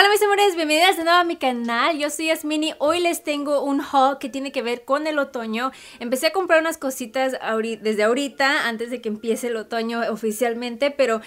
Hola mis amores, bienvenidas de nuevo a mi canal, yo soy Yasmini, hoy les tengo un haul que tiene que ver con el otoño, empecé a comprar unas cositas desde ahorita, antes de que empiece el otoño oficialmente, pero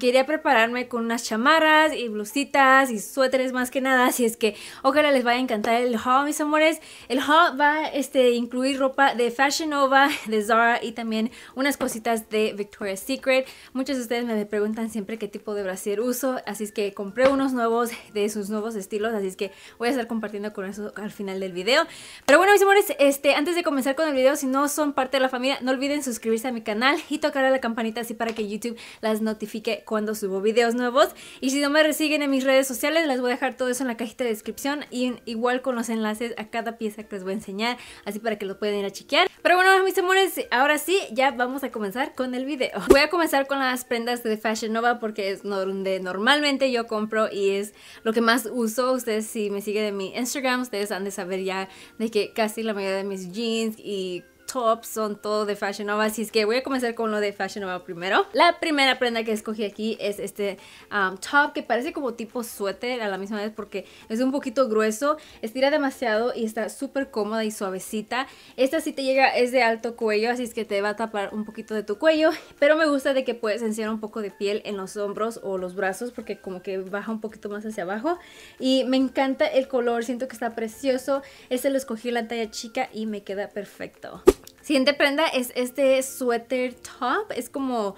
quería prepararme con unas chamarras y blusitas y suéteres más que nada, así es que ojalá les vaya a encantar el haul mis amores, el haul va este, a este, incluir ropa de Fashion Nova, de Zara y también unas cositas de Victoria's Secret, muchos de ustedes me preguntan siempre qué tipo de brasier uso, así es que compré unos nuevos de sus nuevos estilos, así es que voy a estar compartiendo con eso al final del video. Pero bueno, mis amores, este, antes de comenzar con el video, si no son parte de la familia, no olviden suscribirse a mi canal y tocar a la campanita así para que YouTube las notifique cuando subo videos nuevos. Y si no me siguen en mis redes sociales, les voy a dejar todo eso en la cajita de descripción y igual con los enlaces a cada pieza que les voy a enseñar, así para que lo puedan ir a chequear. Pero bueno, mis amores, ahora sí, ya vamos a comenzar con el video. Voy a comenzar con las prendas de Fashion Nova porque es donde normalmente yo compro y es lo que más uso. Ustedes si me siguen de mi Instagram, ustedes han de saber ya de que casi la mayoría de mis jeans y tops son todo de Fashion Nova, así es que voy a comenzar con lo de Fashion Nova primero. La primera prenda que escogí aquí es este um, top que parece como tipo suéter a la misma vez porque es un poquito grueso, estira demasiado y está súper cómoda y suavecita. Esta sí te llega, es de alto cuello, así es que te va a tapar un poquito de tu cuello, pero me gusta de que puedes enseñar un poco de piel en los hombros o los brazos porque como que baja un poquito más hacia abajo y me encanta el color, siento que está precioso. Este lo escogí en la talla chica y me queda perfecto. Siguiente prenda es este suéter top. Es como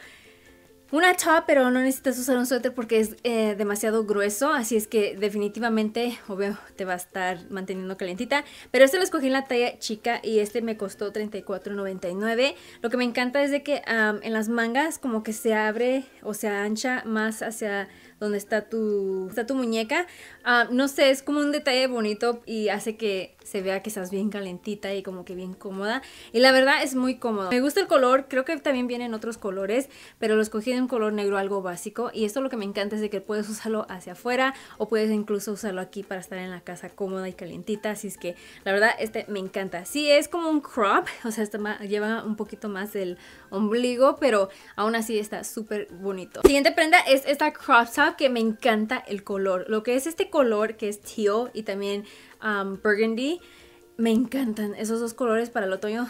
una top, pero no necesitas usar un suéter porque es eh, demasiado grueso, así es que definitivamente, obvio, te va a estar manteniendo calentita. Pero este lo escogí en la talla chica y este me costó $34.99. Lo que me encanta es de que en las mangas como que se abre o se ancha más hacia donde está tu, tu muñeca. Ah, no sé, es como un detalle bonito y hace que se vea que estás bien calentita y como que bien cómoda. Y la verdad es muy cómodo. Me gusta el color, creo que también vienen otros colores, pero lo escogí de un color negro algo básico. Y esto lo que me encanta es de que puedes usarlo hacia afuera o puedes incluso usarlo aquí para estar en la casa cómoda y calentita Así es que la verdad este me encanta. Sí, es como un crop, o sea, lleva un poquito más del ombligo, pero aún así está súper bonito. siguiente prenda es esta crop top que me encanta el color. Lo que es este color, que es teal y también um, burgundy, me encantan. Esos dos colores para el otoño,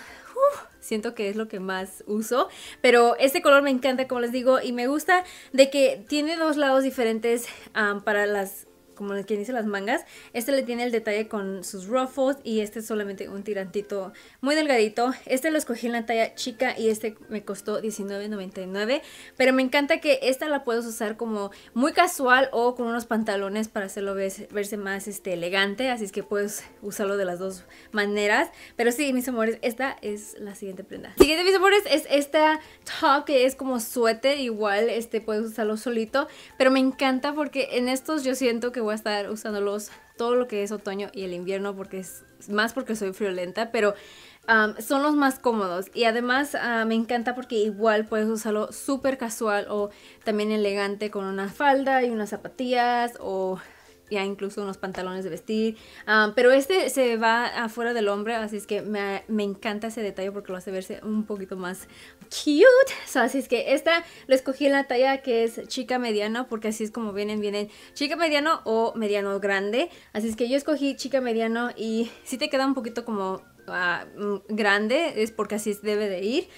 siento que es lo que más uso. Pero este color me encanta, como les digo, y me gusta de que tiene dos lados diferentes um, para las como quien dice las mangas. Este le tiene el detalle con sus ruffles y este es solamente un tirantito muy delgadito. Este lo escogí en la talla chica y este me costó $19.99. Pero me encanta que esta la puedes usar como muy casual o con unos pantalones para hacerlo verse, más este, elegante. Así es que puedes usarlo de las dos maneras. Pero sí, mis amores, esta es la siguiente prenda. Siguiente, mis amores, es esta top que es como suéter. Igual este puedes usarlo solito. Pero me encanta porque en estos yo siento que voy a estar usándolos todo lo que es otoño y el invierno porque es más porque soy friolenta, pero son los más cómodos y además ah, me encanta porque igual puedes usarlo súper casual o también elegante con una falda y unas zapatillas o ya incluso unos pantalones de vestir. Ah, pero este se va afuera del hombre, así es que me, encanta ese detalle porque lo hace verse un poquito más cute. así es que esta lo escogí en la talla que es chica mediana porque así es como vienen, vienen chica mediano o mediano grande. Así es que yo escogí chica mediano y sí te queda un poquito como Mm, grande, es porque así debe de ir,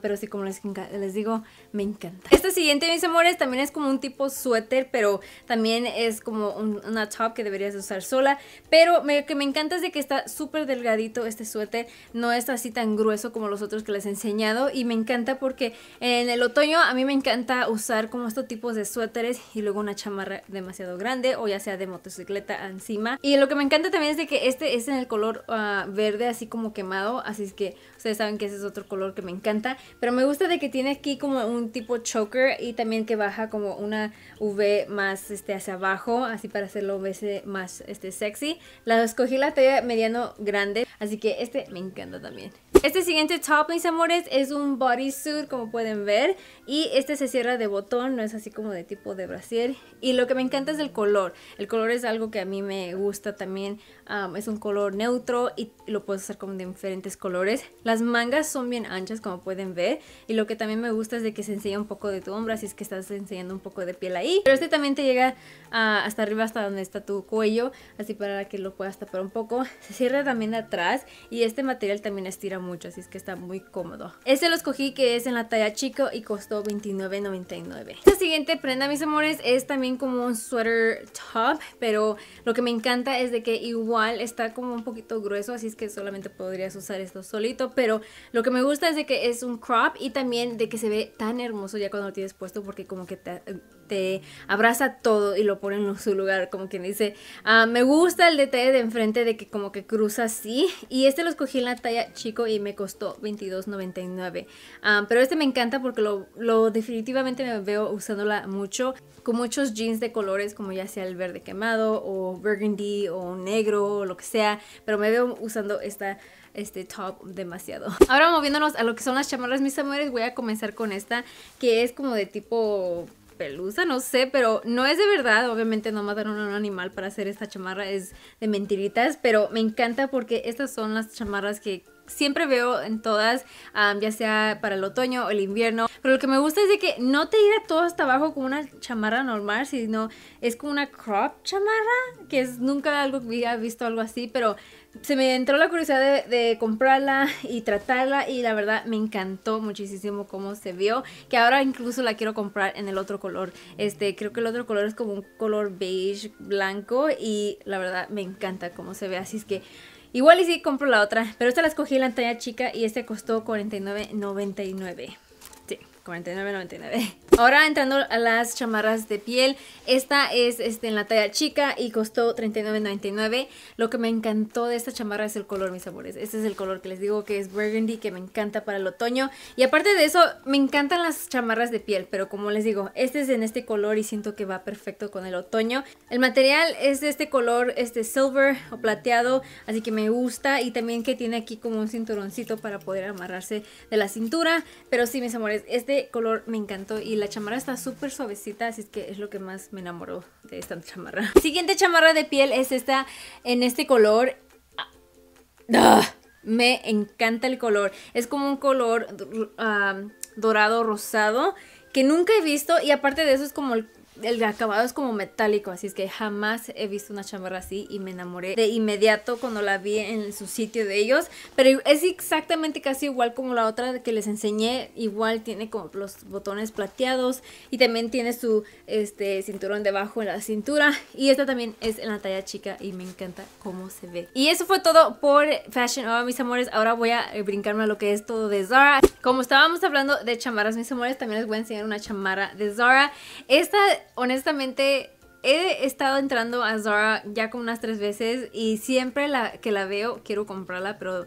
pero sí, como les, les digo, me encanta. Este siguiente, mis amores, también es como un tipo suéter, pero también es como una top que deberías usar sola, pero me, que me encanta es de que está súper delgadito este suéter, no es así tan grueso como los otros que les he enseñado y me encanta porque en el otoño a mí me encanta usar como estos tipos de suéteres y luego una chamarra demasiado grande o ya sea de motocicleta encima. Y lo que me encanta también es de que este es en el color ah, verde, así como quemado, así es que ustedes saben que ese es otro color que me encanta, pero me gusta de que tiene aquí como un tipo choker y también que baja como una V más este hacia abajo, así para hacerlo más este sexy. La escogí la talla mediano grande, así que este me encanta también. Este siguiente top, mis amores, es un bodysuit, como pueden ver. Y este se cierra de botón, no es así como de tipo de brasier. Y lo que me encanta es el color. El color es algo que a mí me gusta también. es un color neutro y lo puedes como de diferentes colores. Las mangas son bien anchas como pueden ver y lo que también me gusta es de que se enseña un poco de tu hombro, así es que estás enseñando un poco de piel ahí. Pero este también te llega ah, hasta arriba, hasta donde está tu cuello, así para que lo puedas tapar un poco. Se cierra también atrás y este material también estira mucho, así es que está muy cómodo. Este lo escogí que es en la talla chico y costó $29.99. la siguiente prenda, mis amores, es también como un sweater top, pero lo que me encanta es de que igual está como un poquito grueso, así es que solamente podrías usar esto solito, pero lo que me gusta es de que es un crop y también de que se ve tan hermoso ya cuando lo tienes puesto porque como que te te abraza todo y lo pone en su lugar, como quien dice. Ah, me gusta el detalle de enfrente de que como que cruza así. Y este lo escogí en la talla chico y me costó $22.99. Ah, pero este me encanta porque lo, definitivamente me veo usándola mucho. Con muchos jeans de colores como ya sea el verde quemado o burgundy o negro o lo que sea. Pero me veo usando esta este top demasiado. Ahora moviéndonos a lo que son las chamarras, mis amores, voy a comenzar con esta que es como de tipo pelusa, no sé, pero no es de verdad. Obviamente no mataron a un animal para hacer esta chamarra, es de mentiritas, pero me encanta porque estas son las chamarras que siempre veo en todas, ya sea para el otoño o el invierno. Pero lo que me gusta es de que no te irá todo hasta abajo como una chamarra normal, sino es como una crop chamarra, que es nunca algo que había visto algo así, pero se me entró la curiosidad de, comprarla y tratarla y la verdad me encantó muchísimo cómo se vio, que ahora incluso la quiero comprar en el otro color. Este, creo que el otro color es como un color beige blanco y la verdad me encanta cómo se ve, así es que igual y si compro la otra, pero esta la escogí en la talla chica y este costó $49.99. 49.99. Ahora entrando a las chamarras de piel, esta es este, en la talla chica y costó $39.99. Lo que me encantó de esta chamarra es el color, mis amores. Este es el color que les digo que es burgundy, que me encanta para el otoño. Y aparte de eso, me encantan las chamarras de piel, pero como les digo, este es en este color y siento que va perfecto con el otoño. El material es de este color, este silver o plateado, así que me gusta. Y también que tiene aquí como un cinturoncito para poder amarrarse de la cintura. Pero sí, mis amores, este color me encantó y la chamarra está súper suavecita, así que es lo que más me enamoró de esta chamarra. Siguiente chamarra de piel es esta en este color. Ah, ah, me encanta el color. Es como un color ah, dorado rosado que nunca he visto y aparte de eso es como el el acabado es como metálico, así es que jamás he visto una chamarra así y me enamoré de inmediato cuando la vi en su sitio de ellos. Pero es exactamente casi igual como la otra que les enseñé, igual tiene como los botones plateados y también tiene su este, cinturón debajo en la cintura. Y esta también es en la talla chica y me encanta cómo se ve. Y eso fue todo por Fashion Nova, mis amores. Ahora voy a eh, brincarme a lo que es todo de Zara. Como estábamos hablando de chamarras, mis amores, también les voy a enseñar una chamarra de Zara. Esta honestamente, he estado entrando a Zara ya como unas tres veces y siempre la, que la veo quiero comprarla, pero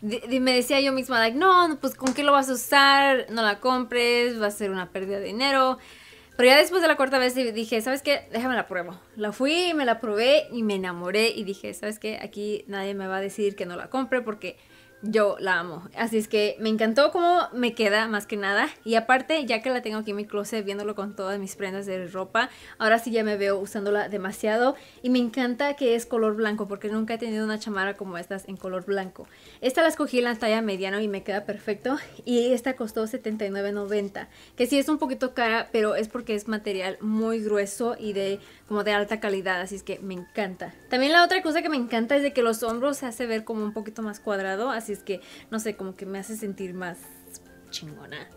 me decía yo misma, like, no, pues con qué lo vas a usar, no la compres, va a ser una pérdida de dinero. Pero ya después de la cuarta vez dije, ¿sabes qué? Déjame la pruebo. La fui, me la probé y me enamoré y dije, ¿sabes qué? Aquí nadie me va a decir que no la compre porque yo la amo. Así es que me encantó cómo me queda más que nada. Y aparte, ya que la tengo aquí en mi closet, viéndolo con todas mis prendas de ropa, ahora sí ya me veo usándola demasiado. Y me encanta que es color blanco, porque nunca he tenido una chamara como estas en color blanco. Esta la escogí en la talla mediano y me queda perfecto. Y esta costó $79.90, que sí es un poquito cara, pero es porque es material muy grueso y de como de alta calidad, así es que me encanta. También la otra cosa que me encanta es de que los hombros se hace ver como un poquito más cuadrado, así Así es que, no sé, como que me hace sentir más chingona.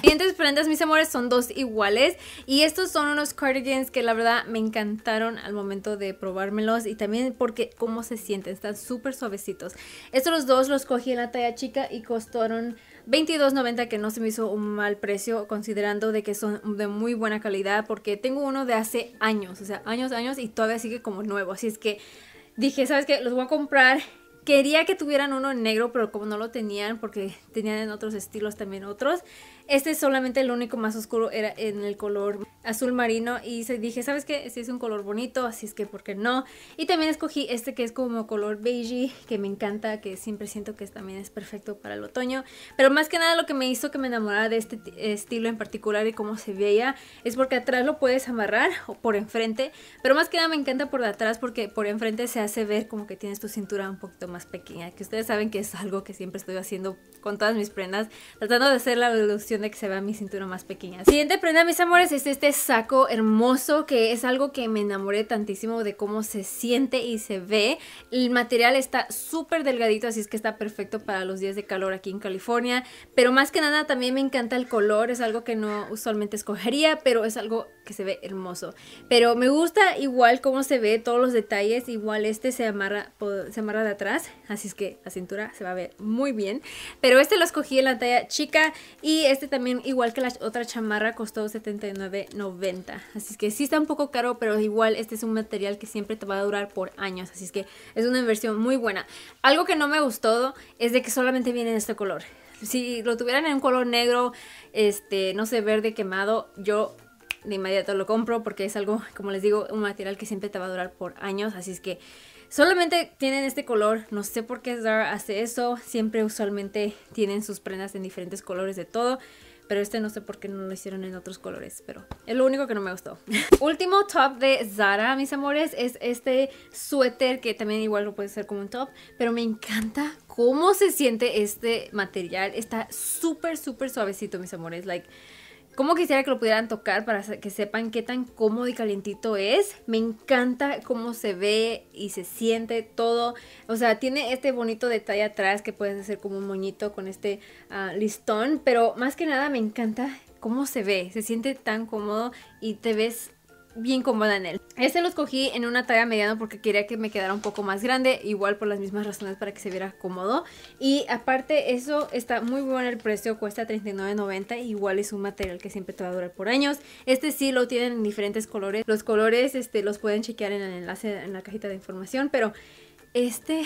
Siguientes prendas, mis amores, son dos iguales. Y estos son unos cardigans que la verdad me encantaron al momento de probármelos. Y también porque cómo se sienten, están súper suavecitos. Estos los dos los cogí en la talla chica y costaron $22.90 que no se me hizo un mal precio considerando de que son de muy buena calidad porque tengo uno de hace años, o sea, años, años y todavía sigue como nuevo. Así es que dije, ¿sabes qué? Los voy a comprar Quería que tuvieran uno en negro, pero como no lo tenían, porque tenían en otros estilos también otros, este es solamente el único más oscuro, era en el color azul marino y dije, ¿sabes qué? Este es un color bonito, así es que ¿por qué no? Y también escogí este que es como color beige, que me encanta, que siempre siento que también es perfecto para el otoño. Pero más que nada lo que me hizo que me enamorara de este estilo en particular y cómo se veía es porque atrás lo puedes amarrar o por enfrente, pero más que nada me encanta por detrás porque por enfrente se hace ver como que tienes tu cintura un poquito más pequeña, que ustedes saben que es algo que siempre estoy haciendo con todas mis prendas, tratando de hacer la reducción de que se vea mi cintura más pequeña. Siguiente prenda, mis amores, es este saco hermoso que es algo que me enamoré tantísimo de cómo se siente y se ve. El material está súper delgadito, así es que está perfecto para los días de calor aquí en California. Pero más que nada también me encanta el color, es algo que no usualmente escogería, pero es algo que se ve hermoso. Pero me gusta igual cómo se ve, todos los detalles. Igual este se amarra, se amarra de atrás, así es que la cintura se va a ver muy bien. Pero este lo escogí en la talla chica y este también, igual que la otra chamarra, costó $79.90. Así es que sí está un poco caro, pero igual este es un material que siempre te va a durar por años. Así es que es una inversión muy buena. Algo que no me gustó es de que solamente viene en este color. Si lo tuvieran en un color negro, este, no sé, verde quemado, yo de inmediato lo compro porque es algo, como les digo, un material que siempre te va a durar por años, así es que solamente tienen este color, no sé por qué Zara hace eso, siempre usualmente tienen sus prendas en diferentes colores de todo, pero este no sé por qué no lo hicieron en otros colores, pero es lo único que no me gustó. Último top de Zara, mis amores, es este suéter que también igual lo puede hacer como un top, pero me encanta cómo se siente este material, está súper, súper suavecito, mis amores, like... ¿Cómo quisiera que lo pudieran tocar para que sepan qué tan cómodo y calientito es? Me encanta cómo se ve y se siente todo. O sea, tiene este bonito detalle atrás que puedes hacer como un moñito con este ah, listón. Pero más que nada me encanta cómo se ve. Se siente tan cómodo y te ves bien cómoda en él. Este lo escogí en una talla mediana porque quería que me quedara un poco más grande, igual por las mismas razones para que se viera cómodo. Y aparte eso está muy bueno el precio, cuesta $39.90, igual es un material que siempre te va a durar por años. Este sí lo tienen en diferentes colores, los colores este, los pueden chequear en el enlace en la cajita de información, pero... Este,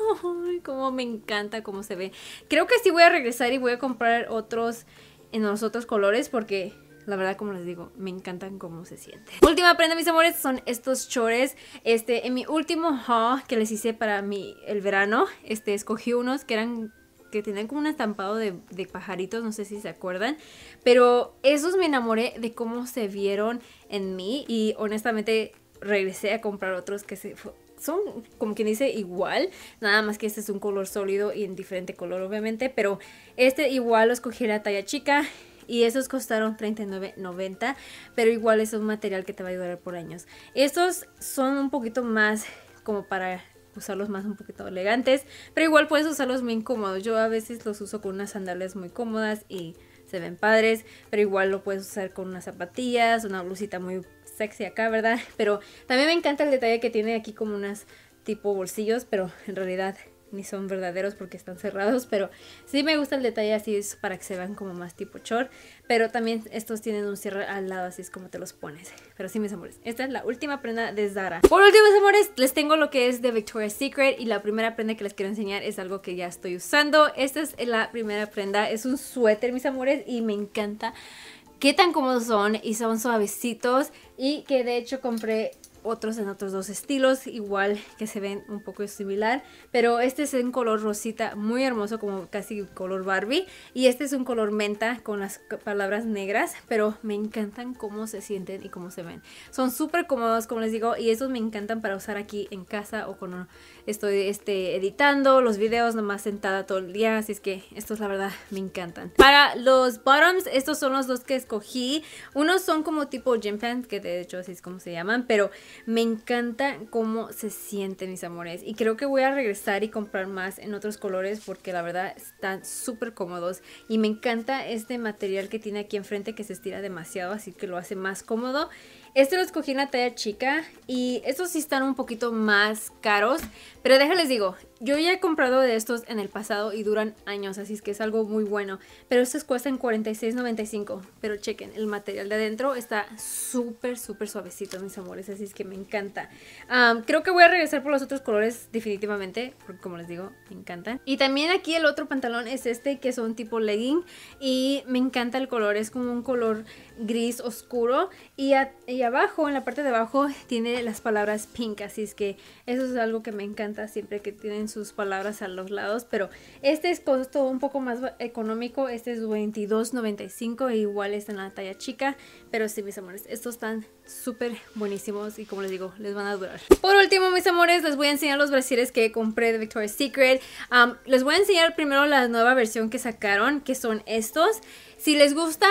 como me encanta cómo se ve. Creo que sí voy a regresar y voy a comprar otros en los otros colores porque la verdad, como les digo, me encantan cómo se siente. Última prenda, mis amores, son estos chores. Este, en mi último haul que les hice para mi, el verano, este, escogí unos que eran que tenían como un estampado de, pajaritos, no sé si se acuerdan, pero esos me enamoré de cómo se vieron en mí y honestamente regresé a comprar otros que son como quien dice igual, nada más que este es un color sólido y en diferente color obviamente, pero este igual lo escogí en la talla chica y esos costaron $39.90, pero igual es un material que te va a durar por años. Estos son un poquito más como para usarlos más un poquito elegantes, pero igual puedes usarlos muy incómodos. Yo a veces los uso con unas sandalias muy cómodas y se ven padres, pero igual lo puedes usar con unas zapatillas, una blusita muy sexy acá, ¿verdad? Pero también me encanta el detalle que tiene aquí como unas tipo bolsillos, pero en realidad ni son verdaderos porque están cerrados, pero sí me gusta el detalle así es para que se vean como más tipo short, pero también estos tienen un cierre al lado así es como te los pones. Pero sí, mis amores, esta es la última prenda de Zara. Por último, mis amores, les tengo lo que es de Victoria's Secret y la primera prenda que les quiero enseñar es algo que ya estoy usando. Esta es la primera prenda, es un suéter, mis amores, y me encanta qué tan cómodos son y son suavecitos y que de hecho compré otros en otros dos estilos, igual que se ven un poco similar, pero este es en color rosita, muy hermoso, como casi color Barbie, y este es un color menta con las palabras negras, pero me encantan cómo se sienten y cómo se ven. Son súper cómodos, como les digo, y estos me encantan para usar aquí en casa o cuando estoy este, editando los videos nomás sentada todo el día, así es que estos la verdad me encantan. Para los bottoms, estos son los dos que escogí, unos son como tipo gym pants, que de hecho así es como se llaman, pero me encanta cómo se sienten mis amores. Y creo que voy a regresar y comprar más en otros colores porque la verdad están súper cómodos. Y me encanta este material que tiene aquí enfrente que se estira demasiado, así que lo hace más cómodo. Este lo escogí en la talla chica y estos sí están un poquito más caros. Pero déjenles digo, yo ya he comprado de estos en el pasado y duran años, así es que es algo muy bueno. Pero estos cuestan $46.95. Pero chequen, el material de adentro está súper, súper suavecito, mis amores. Así es que me encanta. creo que voy a regresar por los otros colores definitivamente, porque como les digo, me encantan. Y también aquí el otro pantalón es este, que son un tipo legging. Y me encanta el color, es como un color gris oscuro. Y, y abajo, en la parte de abajo, tiene las palabras pink. Así es que eso es algo que me encanta siempre que tienen sus palabras a los lados, pero este es costo un poco más económico, este es 22.95 e igual está en la talla chica, pero sí mis amores, estos están súper buenísimos y como les digo, les van a durar. Por último mis amores, les voy a enseñar los brasiles que compré de Victoria's Secret. les voy a enseñar primero la nueva versión que sacaron, que son estos. Si les gusta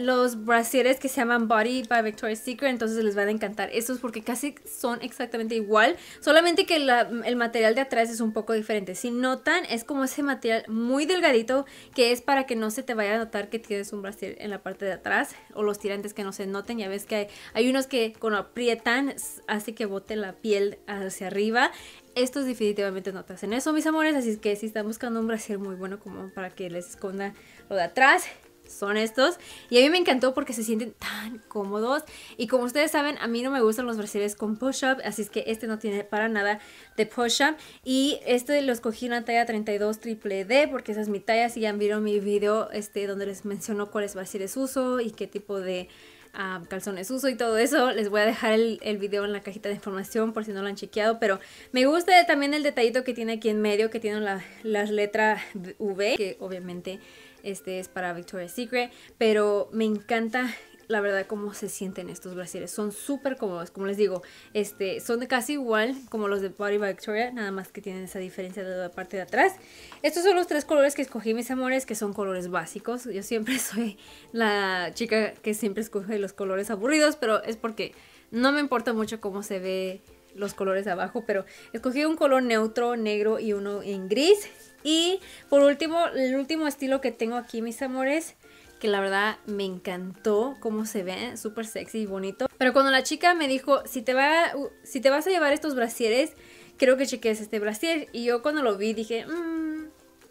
los brasieres que se llaman Body by Victoria's Secret, entonces les van a encantar estos porque casi son exactamente igual, solamente que el material de atrás es un poco diferente. Si notan, es como ese material muy delgadito que es para que no se te vaya a notar que tienes un brasier en la parte de atrás o los tirantes que no se noten. Ya ves que hay, unos que cuando aprietan hace que bote la piel hacia arriba estos definitivamente notas. En eso, mis amores. Así que si están buscando un brasier muy bueno como para que les esconda lo de atrás, son estos. Y a mí me encantó porque se sienten tan cómodos. Y como ustedes saben, a mí no me gustan los brasiles con push-up, así es que este no tiene para nada de push-up. Y este lo escogí en la talla 32 triple D porque esa es mi talla. Si ya han visto mi video este, donde les menciono cuáles brasiles uso y qué tipo de... Ah, calzones uso y todo eso. Les voy a dejar el, video en la cajita de información por si no lo han chequeado. Pero me gusta también el detallito que tiene aquí en medio, que tiene las letras V, que obviamente este es para Victoria's Secret, pero me encanta la verdad cómo se sienten estos brasiles. Son súper cómodos, como les digo, este, son casi igual como los de Party by Victoria, nada más que tienen esa diferencia de la parte de atrás. Estos son los tres colores que escogí, mis amores, que son colores básicos. Yo siempre soy la chica que siempre escoge los colores aburridos, pero es porque no me importa mucho cómo se ve los colores abajo, pero escogí un color neutro, negro y uno en gris. Y por último, el último estilo que tengo aquí, mis amores, que la verdad me encantó cómo se ve, súper sexy y bonito. Pero cuando la chica me dijo, si te, va, si te vas a llevar estos brasieres, creo que cheques este brasier. Y yo cuando lo vi dije, mmm,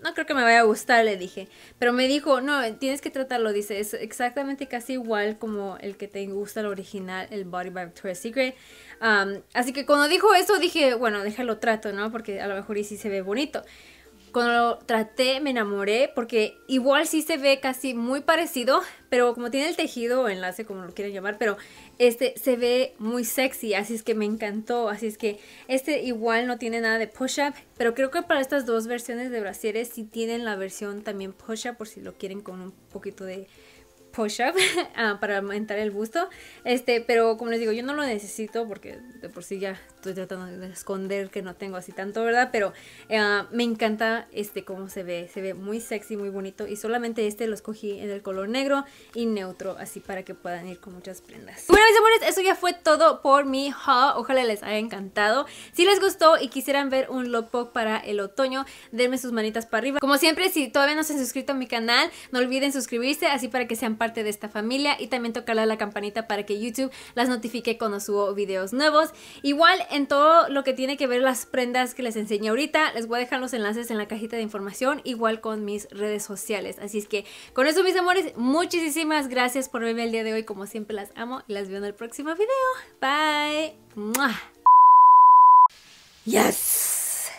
no creo que me vaya a gustar, le dije. Pero me dijo, no, tienes que tratarlo, dice, es exactamente casi igual como el que te gusta el original, el Body by Victoria's Secret. así que cuando dijo eso dije, bueno, déjalo trato, ¿no? Porque a lo mejor y sí se ve bonito. Cuando lo traté me enamoré porque igual sí se ve casi muy parecido, pero como tiene el tejido o enlace, como lo quieren llamar, pero este se ve muy sexy, así es que me encantó. Así es que este igual no tiene nada de push-up, pero creo que para estas dos versiones de brasieres sí tienen la versión también push-up por si lo quieren con un poquito de push-up ah, para aumentar el busto. Este, pero como les digo, yo no lo necesito porque de por sí ya estoy tratando de esconder que no tengo así tanto, ¿verdad? Pero eh, ah, me encanta este cómo se ve. Se ve muy sexy, muy bonito. Y solamente este lo escogí en el color negro y neutro, así para que puedan ir con muchas prendas. Bueno, mis amores, eso ya fue todo por mi haul. Ojalá les haya encantado. Si les gustó y quisieran ver un lookbook para el otoño, denme sus manitas para arriba. Como siempre, si todavía no se han suscrito a mi canal, no olviden suscribirse, así para que sean parte de esta familia y también tocarle la campanita para que YouTube las notifique cuando subo videos nuevos. Igual en todo lo que tiene que ver las prendas que les enseño ahorita, les voy a dejar los enlaces en la cajita de información, igual con mis redes sociales. Así es que con eso mis amores, muchísimas gracias por verme el día de hoy, como siempre las amo y las veo en el próximo video. Bye. Yes.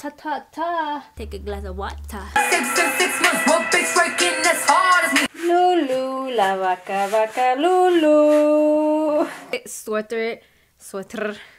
ta ta ta. Take a glass of water. Six to six months, one bitch working as hard as me. Lulu, la vaca vaca, Lulu. Sweater, sweater.